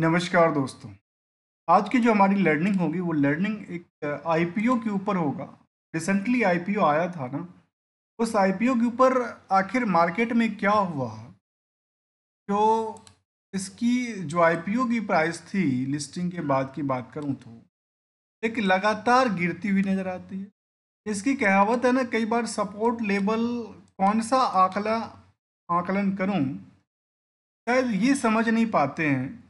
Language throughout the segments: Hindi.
नमस्कार दोस्तों आज की जो हमारी लर्निंग होगी वो लर्निंग एक आईपीओ के ऊपर होगा रिसेंटली आईपीओ आया था ना उस आईपीओ के ऊपर आखिर मार्केट में क्या हुआ जो तो इसकी जो आईपीओ की प्राइस थी लिस्टिंग के बाद की बात करूं तो एक लगातार गिरती हुई नज़र आती है इसकी कहावत है ना कई बार सपोर्ट लेवल कौन सा आकला आकलन करूँ शायद ये समझ नहीं पाते हैं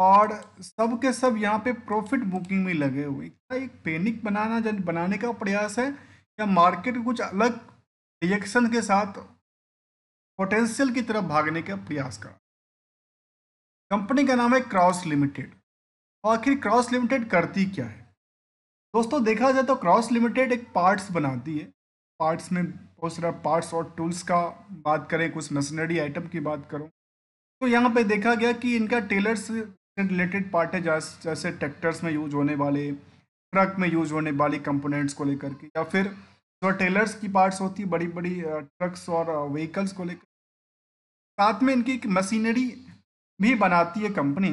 और सब के सब यहाँ पे प्रॉफिट बुकिंग में लगे हुए क्या एक पैनिक बनाना जन बनाने का प्रयास है या मार्केट कुछ अलग रिएक्शन के साथ पोटेंशियल की तरफ भागने का प्रयास कर कंपनी का नाम है क्रॉस लिमिटेड तो आखिर क्रॉस लिमिटेड करती क्या है दोस्तों देखा जाए तो क्रॉस लिमिटेड एक पार्ट्स बनाती है पार्ट्स में बहुत सारा पार्ट्स और टूल्स का बात करें कुछ मशीनरी आइटम की बात करूँ तो यहाँ पे देखा गया कि इनका टेलर्स रिलेटेड पार्ट है जैसे ट्रैक्टर्स में यूज होने वाले ट्रक में यूज होने वाली कंपोनेंट्स को लेकर के या फिर जो टेलर्स की पार्ट्स होती है बड़ी बड़ी ट्रक्स और व्हीकल्स को लेकर साथ में इनकी मशीनरी भी बनाती है कंपनी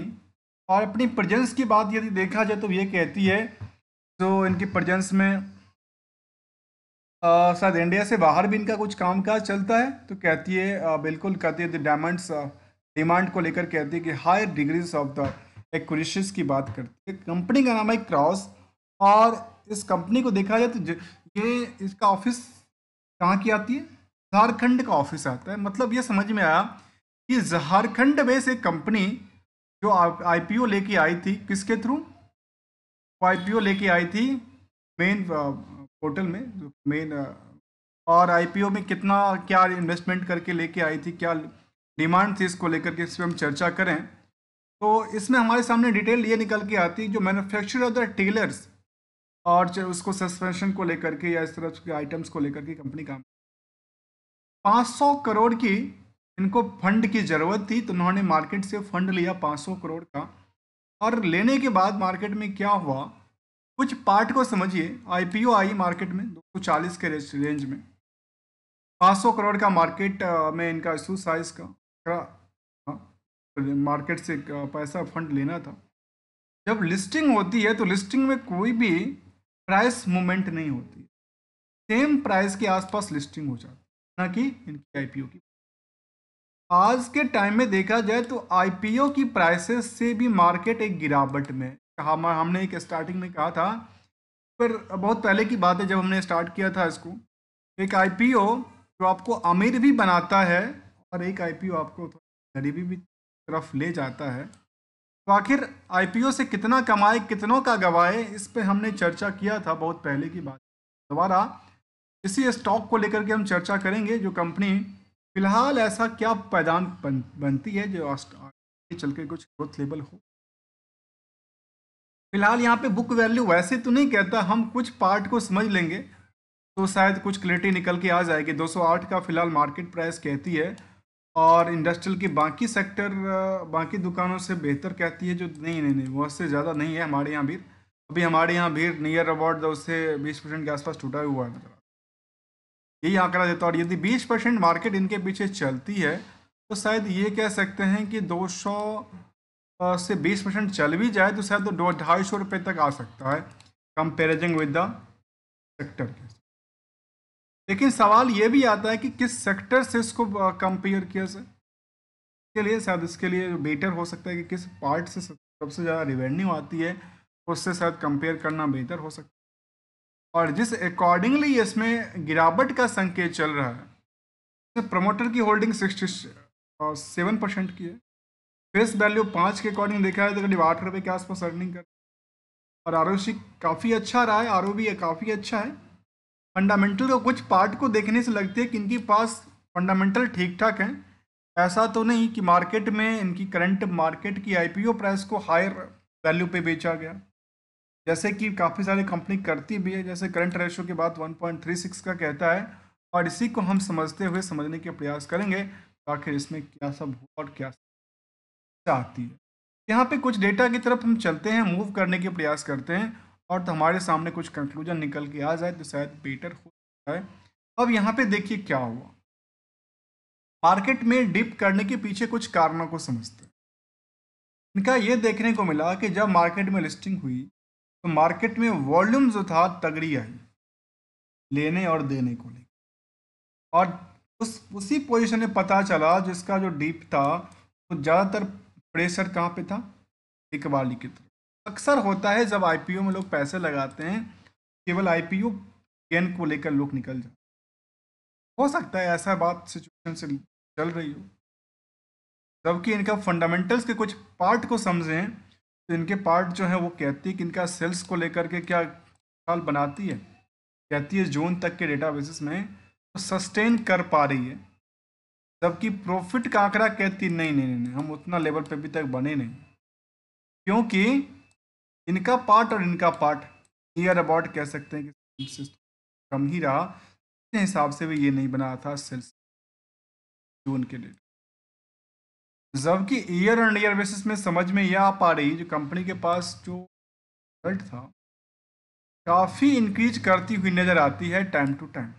और अपनी प्रजेंस की बात यदि देखा जाए तो ये कहती है जो इनकी प्रजेंस में शायद इंडिया से बाहर भी इनका कुछ काम काज चलता है तो कहती है बिल्कुल कहती है द डायमंड्स डिमांड को लेकर कहती है कि higher degrees of the acquisitions की बात करती है कंपनी का नाम है क्रॉस और इस कंपनी को देखा जाए तो ये इसका ऑफिस कहाँ की आती है झारखंड का ऑफिस आता है मतलब ये समझ में आया कि झारखंड में से कंपनी जो आईपीओ लेके आई थी किसके थ्रू आईपीओ लेके आई थी मेन पोर्टल में मेन और आईपीओ में कितना क्या इन्वेस्टमेंट करके लेके आई थी क्या डिमांड थी इसको लेकर के इस पर हम चर्चा करें तो इसमें हमारे सामने डिटेल ये निकल के आती जो मैनुफैक्चर ऑफ द टेलर्स और उसको सस्पेंशन को लेकर के या इस तरह के आइटम्स को लेकर के कंपनी काम 500 करोड़ की इनको फंड की ज़रूरत थी तो उन्होंने मार्केट से फंड लिया 500 करोड़ का और लेने के बाद मार्केट में क्या हुआ कुछ पार्ट को समझिए आई आई मार्केट में दो के रेंज में 500 करोड़ का मार्केट में इनका इशू साइज का मार्केट हाँ, तो से पैसा फंड लेना था जब लिस्टिंग होती है तो लिस्टिंग में कोई भी प्राइस मूवमेंट नहीं होती सेम प्राइस के आसपास लिस्टिंग हो जाती ना कि इनकी आईपीओ की आज के टाइम में देखा जाए तो आईपीओ की प्राइसेस से भी मार्केट एक गिरावट में हम हमने एक स्टार्टिंग में कहा था पर बहुत पहले की बात है जब हमने स्टार्ट किया था इसको एक आईपीओ जो आपको अमीर भी बनाता है और एक आईपीओ आपको गरीबी भी तरफ ले जाता है तो आखिर आईपीओ से कितना कमाए कितनों का गवाए इस पे हमने चर्चा किया था बहुत पहले की बात दोबारा इसी स्टॉक को लेकर के हम चर्चा करेंगे जो कंपनी फिलहाल ऐसा क्या पैदान बन, बनती है जो आगे चल के कुछ ग्रोथ लेवल हो फिलहाल यहाँ पे बुक वैल्यू वैसे तो नहीं कहता हम कुछ पार्ट को समझ लेंगे तो शायद कुछ क्लियरिटी निकल के आ जाएगी 208 का फिलहाल मार्केट प्राइस कहती है और इंडस्ट्रियल की बाकी सेक्टर बाकी दुकानों से बेहतर कहती है जो नहीं नहीं नहीं बहुत से ज़्यादा नहीं है हमारे यहाँ भीड़ अभी हमारे यहाँ भीड़ नियर अबाउट उससे बीस परसेंट के आसपास टूटा हुआ है मतलब। यही आंकड़ा देता है और यदि बीस परसेंट मार्केट इनके पीछे चलती है तो शायद ये कह सकते हैं कि दो सौ से बीस परसेंट चल भी जाए तो शायद दो ढाई सौ रुपये तक आ सकता है कंपेरिजन विद द सेक्टर के लेकिन सवाल ये भी आता है कि किस सेक्टर से इसको कंपेयर किया जाए इसके लिए शायद इसके लिए बेटर हो सकता है कि किस पार्ट से सबसे ज़्यादा रिवेन्यू आती है उससे शायद कंपेयर करना बेहतर हो सकता है और जिस अकॉर्डिंगली इसमें गिरावट का संकेत चल रहा है प्रमोटर की होल्डिंग सिक्सटी सेवन परसेंट की है फेस वैल्यू पाँच के अकॉर्डिंग देखा जाए तो करीब आठ रुपये के आसपास अर्निंग कर और आर काफ़ी अच्छा रहा है आर काफ़ी अच्छा है फंडामेंटल को कुछ पार्ट को देखने से लगती है कि इनके पास फंडामेंटल ठीक ठाक हैं ऐसा तो नहीं कि मार्केट में इनकी करंट मार्केट की आईपीओ प्राइस को हायर वैल्यू पे बेचा गया जैसे कि काफ़ी सारी कंपनी करती भी है जैसे करंट रेशो के बाद 1.36 का कहता है और इसी को हम समझते हुए समझने के प्रयास करेंगे आखिर इसमें क्या सब हुआ और क्या चाहती है यहाँ पे कुछ डेटा की तरफ हम चलते हैं मूव करने के प्रयास करते हैं और तो हमारे सामने कुछ कंक्लूजन निकल के आ जाए तो शायद बेटर हो जाए अब यहाँ पे देखिए क्या हुआ मार्केट में डिप करने के पीछे कुछ कारणों को समझते हैं इनका ये देखने को मिला कि जब मार्केट में लिस्टिंग हुई तो मार्केट में वॉल्यूम जो था तगड़ी आई लेने और देने को लेकर और उस उसी पोजीशन में पता चला जिसका जो डीप था वो तो ज़्यादातर प्रेशर कहाँ पे था इकबाली की तरफ अक्सर होता है जब आई में लोग पैसे लगाते हैं केवल आईपीओ गेन को लेकर लोग निकल जाते हो सकता है ऐसा बात सिचुएशन से चल रही हो जबकि इनका फंडामेंटल्स के कुछ पार्ट को समझें तो इनके पार्ट जो है वो कहती है कि इनका सेल्स को लेकर के क्या साल बनाती है कहती है जून तक के डेटा बेसिस में तो सस्टेन कर पा रही है जबकि प्रॉफिट का आंकड़ा कहती नहीं नहीं नहीं हम उतना लेवल पे अभी तक बने नहीं क्योंकि इनका पार्ट और इनका पार्ट नियर अबाउट कह सकते हैं कि कम ही रहा अपने हिसाब से भी ये नहीं बना था सेल्स जून के डेटा जबकि ईयर एंड ईयर बेसिस में समझ में यह आ पा रही जो कंपनी के पास जो रिजल्ट था काफ़ी इंक्रीज करती हुई नज़र आती है टाइम टू टाइम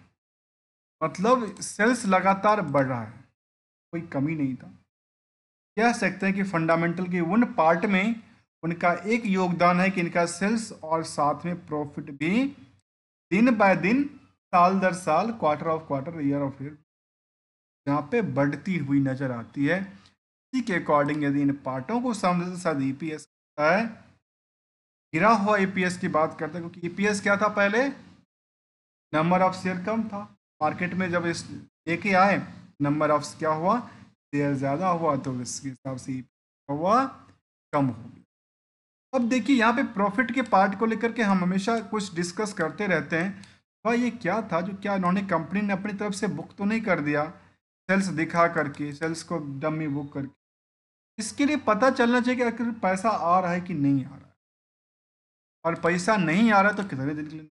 मतलब सेल्स लगातार बढ़ रहा है कोई कमी नहीं था कह सकते हैं कि फंडामेंटल के उन पार्ट में उनका एक योगदान है कि इनका सेल्स और साथ में प्रॉफिट भी दिन बाय दिन साल दर साल quarter of quarter year of year यहाँ पे बढ़ती हुई नजर आती है इसी के अकॉर्डिंग यदि इन पार्टों को समझ साथ ई पी होता है गिरा हुआ ई e की बात करते हैं क्योंकि ई e क्या था पहले नंबर ऑफ शेयर कम था मार्केट में जब इस लेके आए नंबर ऑफ क्या हुआ शेयर ज़्यादा हुआ तो इसके हिसाब से ई e हुआ कम हो गया अब देखिए यहाँ पे प्रॉफिट के पार्ट को लेकर के हम हमेशा कुछ डिस्कस करते रहते हैं वह ये क्या था जो क्या उन्होंने कंपनी ने अपनी तरफ से बुक तो नहीं कर दिया सेल्स दिखा करके सेल्स को डमी बुक करके इसके लिए पता चलना चाहिए कि अगर पैसा आ रहा है कि नहीं आ रहा है और पैसा नहीं आ रहा तो कितने दिन के लिए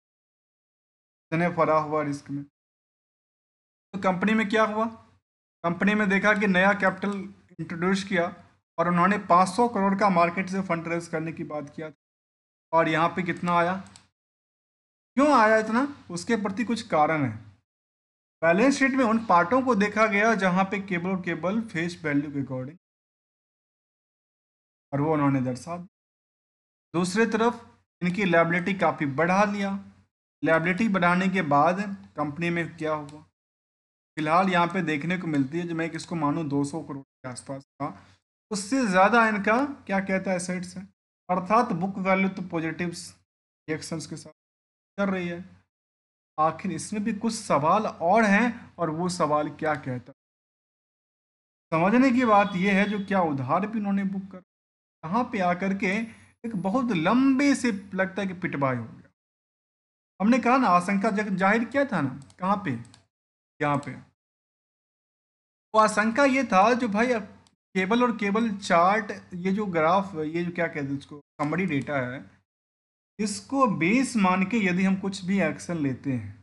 कितने फरा हुआ रिस्क में तो कंपनी में क्या हुआ कंपनी में देखा कि नया कैपिटल इंट्रोड्यूस किया और उन्होंने 500 करोड़ का मार्केट से फंड रेज करने की बात किया था और यहाँ पे कितना आया क्यों आया इतना उसके प्रति कुछ कारण है बैलेंस शीट में उन पार्टों को देखा गया जहाँ पे केबल और केबल फेस वैल्यू के अकॉर्डिंग और वो उन्होंने दर्शा दिया दूसरी तरफ इनकी लाइबिलिटी काफ़ी बढ़ा लिया लाइबिलिटी बढ़ाने के बाद कंपनी में क्या हुआ फिलहाल यहाँ पे देखने को मिलती है जो मैं किसको मानूँ 200 करोड़ के आसपास का उससे ज़्यादा इनका क्या कहता है साइड से अर्थात बुक वैल्यू तो पॉजिटिव रिएक्शंस के साथ कर रही है आखिर इसमें भी कुछ सवाल और हैं और वो सवाल क्या कहता है समझने की बात यह है जो क्या उधार भी इन्होंने बुक कर यहाँ पे आकर के एक बहुत लंबे से लगता है कि पिटवाई हो गया हमने कहा ना आशंका जग जाहिर किया था ना कहाँ पे यहाँ पे वो आशंका ये था जो भाई अब केबल और केबल चार्ट ये जो ग्राफ ये जो क्या कहते हैं इसको कमड़ी डेटा है इसको बेस मान के यदि हम कुछ भी एक्शन लेते हैं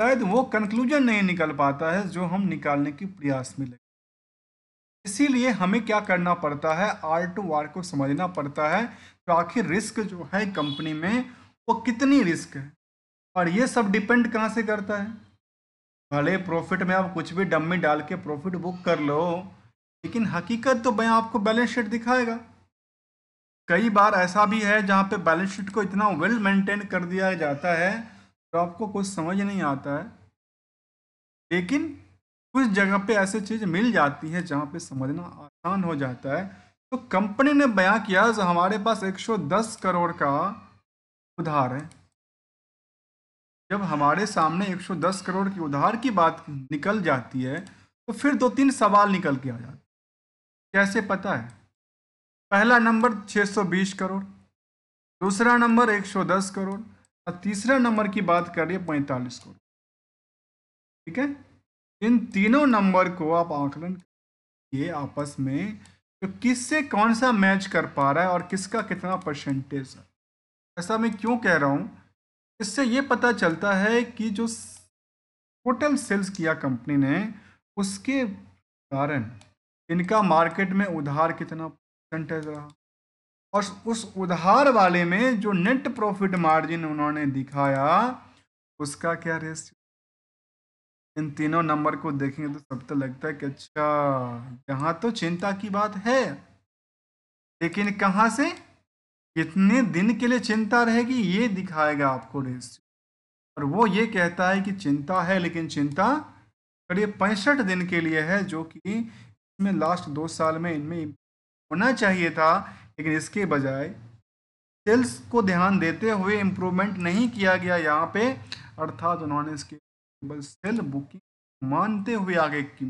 शायद वो कंक्लूजन नहीं निकल पाता है जो हम निकालने की प्रयास में लगे इसीलिए हमें क्या करना पड़ता है आर टू आर को समझना पड़ता है तो आखिर रिस्क जो है कंपनी में वो कितनी रिस्क है और ये सब डिपेंड कहाँ से करता है भले प्रॉफिट में आप कुछ भी डम्मी डाल के प्रॉफिट बुक कर लो लेकिन हकीकत तो मैं आपको बैलेंस शीट दिखाएगा कई बार ऐसा भी है जहाँ पे बैलेंस शीट को इतना वेल मेंटेन कर दिया जाता है तो आपको कुछ समझ नहीं आता है लेकिन कुछ जगह पे ऐसे चीज़ मिल जाती है जहाँ पे समझना आसान हो जाता है तो कंपनी ने बयां किया तो हमारे पास 110 करोड़ का उधार है जब हमारे सामने 110 करोड़ की उधार की बात निकल जाती है तो फिर दो तीन सवाल निकल के आ जाते कैसे पता है पहला नंबर 620 करोड़ दूसरा नंबर 110 करोड़ और तीसरा नंबर की बात करिए 45 करोड़ ठीक है इन तीनों नंबर को आप आकलन ये आपस में तो किससे कौन सा मैच कर पा रहा है और किसका कितना परसेंटेज है ऐसा मैं क्यों कह रहा हूँ इससे ये पता चलता है कि जो टोटल सेल्स किया कंपनी ने उसके कारण इनका मार्केट में उधार कितना परसेंटेज रहा और उस उधार वाले में जो नेट प्रॉफिट मार्जिन उन्होंने दिखाया उसका क्या रेशियो इन तीनों नंबर को देखेंगे तो सब तो लगता है कि अच्छा यहाँ तो चिंता की बात है लेकिन कहाँ से कितने दिन के लिए चिंता रहेगी ये दिखाएगा आपको रेशियो और वो ये कहता है कि चिंता है लेकिन चिंता करीब पैंसठ दिन के लिए है जो कि में लास्ट दो साल में इनमें होना चाहिए था लेकिन इसके बजाय सेल्स को ध्यान देते हुए इम्प्रूवमेंट नहीं किया गया यहाँ पे अर्थात उन्होंने इसके सेल बुकिंग मानते हुए आगे की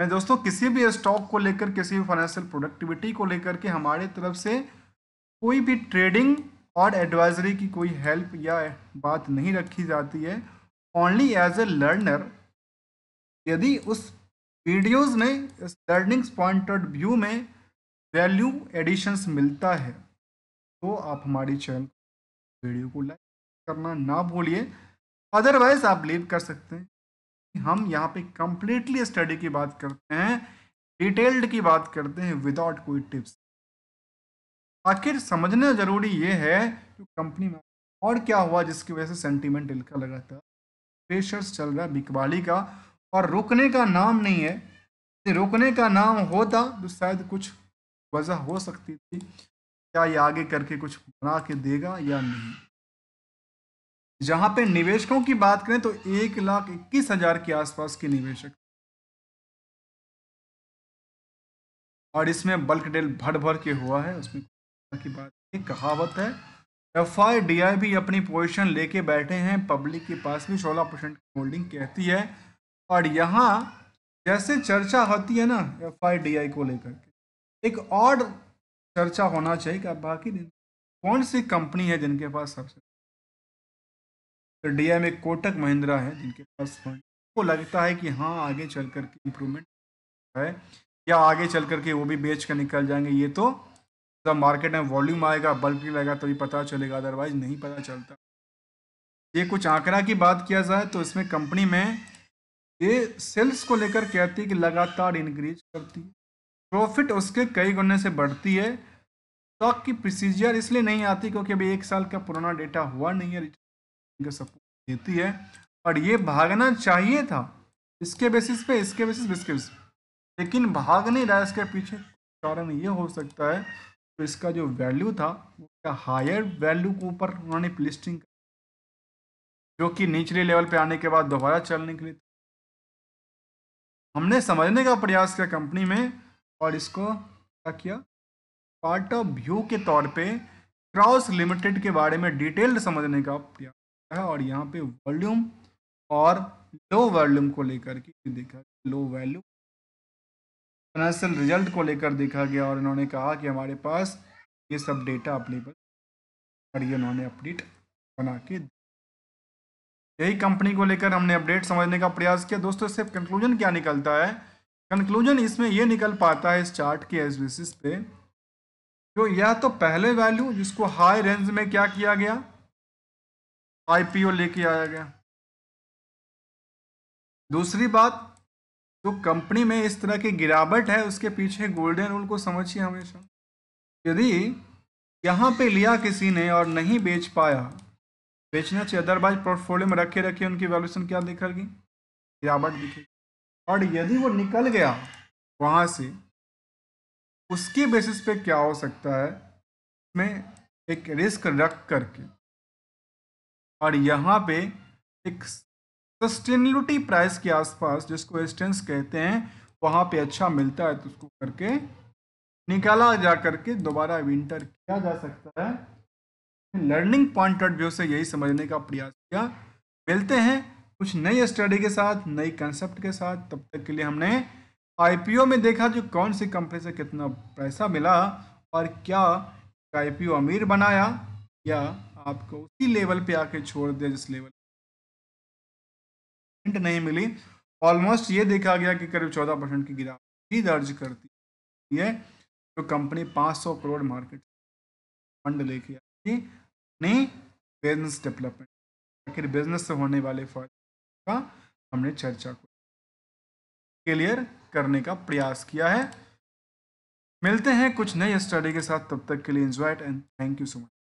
मैं दोस्तों किसी भी स्टॉक को लेकर किसी भी फाइनेंशियल प्रोडक्टिविटी को लेकर के हमारे तरफ से कोई भी ट्रेडिंग और एडवाइजरी की कोई हेल्प या बात नहीं रखी जाती है ओनली एज ए लर्नर यदि उस वीडियोस में इस लर्निंग्स पॉइंटेड व्यू में वैल्यू एडिशंस मिलता है तो आप हमारी चैनल वीडियो को लाइक करना ना भूलिए अदरवाइज आप लीव कर सकते हैं हम यहाँ पे कम्प्लीटली स्टडी की बात करते हैं डिटेल्ड की बात करते हैं विदाउट कोई टिप्स आखिर समझना जरूरी ये है कि कंपनी में और क्या हुआ जिसकी वजह से सेंटीमेंट इनका लगातार प्रेशर्स चल रहा है बिकवाली का और रुकने का नाम नहीं है रुकने का नाम होता तो शायद कुछ वजह हो सकती थी क्या ये आगे करके कुछ बना के देगा या नहीं जहां पे निवेशकों की बात करें तो एक लाख इक्कीस हजार के आसपास के निवेशक और इसमें बल्क डेल भर भर के हुआ है उसमें की बात कहावत है एफ आई डी आई भी अपनी पोजीशन लेके बैठे हैं पब्लिक के पास भी सोलह परसेंट होल्डिंग कहती है और यहाँ जैसे चर्चा होती है ना एफ आई डी आई को लेकर एक और चर्चा होना चाहिए कि बाकी दिन कौन सी कंपनी है जिनके पास सबसे तो डी आई में कोटक महिंद्रा है जिनके पास फंड को लगता है कि हाँ आगे चल कर के इम्प्रूवमेंट है या आगे चल कर के वो भी बेच कर निकल जाएंगे ये तो जब मार्केट में वॉल्यूम आएगा भी लगेगा तभी पता चलेगा अदरवाइज नहीं पता चलता ये कुछ आंकड़ा की बात किया जाए तो इसमें कंपनी में ये सेल्स को लेकर कहती है कि लगातार इंक्रीज करती है प्रॉफिट उसके कई गुने से बढ़ती है स्टॉक की प्रोसीजर इसलिए नहीं आती क्योंकि अभी एक साल का पुराना डेटा हुआ नहीं है सपोर्ट देती है और ये भागना चाहिए था इसके बेसिस पे इसके बेसिस पे इसके बेसिस पे लेकिन भाग नहीं रहा इसके पीछे कारण ये हो सकता है तो इसका जो वैल्यू था उसका हायर वैल्यू के ऊपर उन्होंने लिस्टिंग जो कि निचले लेवल पे आने के बाद दोबारा चलने के लिए हमने समझने का प्रयास किया कंपनी में और इसको क्या किया पार्ट ऑफ व्यू के तौर पे क्रॉस लिमिटेड के बारे में डिटेल्ड समझने का प्रयास किया और यहाँ पे वॉल्यूम और लो वॉल्यूम को लेकर के देखा लो वैल्यू फाइनेंशियल रिजल्ट को लेकर देखा गया और इन्होंने कहा कि हमारे पास ये सब डेटा अपने पर और ये उन्होंने अपडेट बना के यही कंपनी को लेकर हमने अपडेट समझने का प्रयास किया दोस्तों इससे कंक्लूजन क्या निकलता है कंक्लूजन इसमें यह निकल पाता है इस चार्ट के एस बेसिस पे जो यह तो पहले वैल्यू जिसको हाई रेंज में क्या किया गया आईपीओ लेके आया गया दूसरी बात जो कंपनी में इस तरह की गिरावट है उसके पीछे गोल्डन रूल को समझिए हमेशा यदि यहाँ पे लिया किसी ने और नहीं बेच पाया बेचना चाहिए अदरवाइज पोर्टफोलियो में रखे रखे उनकी वैल्यूशन क्या दिखेगी गिरावट दिखेगी और यदि वो निकल गया वहाँ से उसके बेसिस पे क्या हो सकता है उसमें एक रिस्क रख करके और यहाँ पे एक सस्टेनिलिटी प्राइस के आसपास जिसको एस्टेंस कहते हैं वहाँ पे अच्छा मिलता है तो उसको करके निकाला जा करके दोबारा विंटर किया जा सकता है लर्निंग पॉइंट ऑफ व्यू से यही समझने का प्रयास किया मिलते हैं कुछ नई स्टडी के साथ नई कंसेप्ट के साथ तब तक के लिए हमने आईपीओ में देखा जो कौन सी कंपनी से कितना पैसा मिला और क्या आईपीओ अमीर बनाया या आपको उसी लेवल पे आके छोड़ दिया जिस लेवल नहीं मिली ऑलमोस्ट ये देखा गया कि करीब चौदह परसेंट की गिरावट ही दर्ज करती है तो कंपनी 500 करोड़ मार्केट फंड लेके थी नहीं बिजनेस डेवलपमेंट आखिर बिजनेस से होने वाले फायदे का हमने चर्चा को क्लियर करने का प्रयास किया है मिलते हैं कुछ नए स्टडी के साथ तब तक के लिए enjoy and thank you so much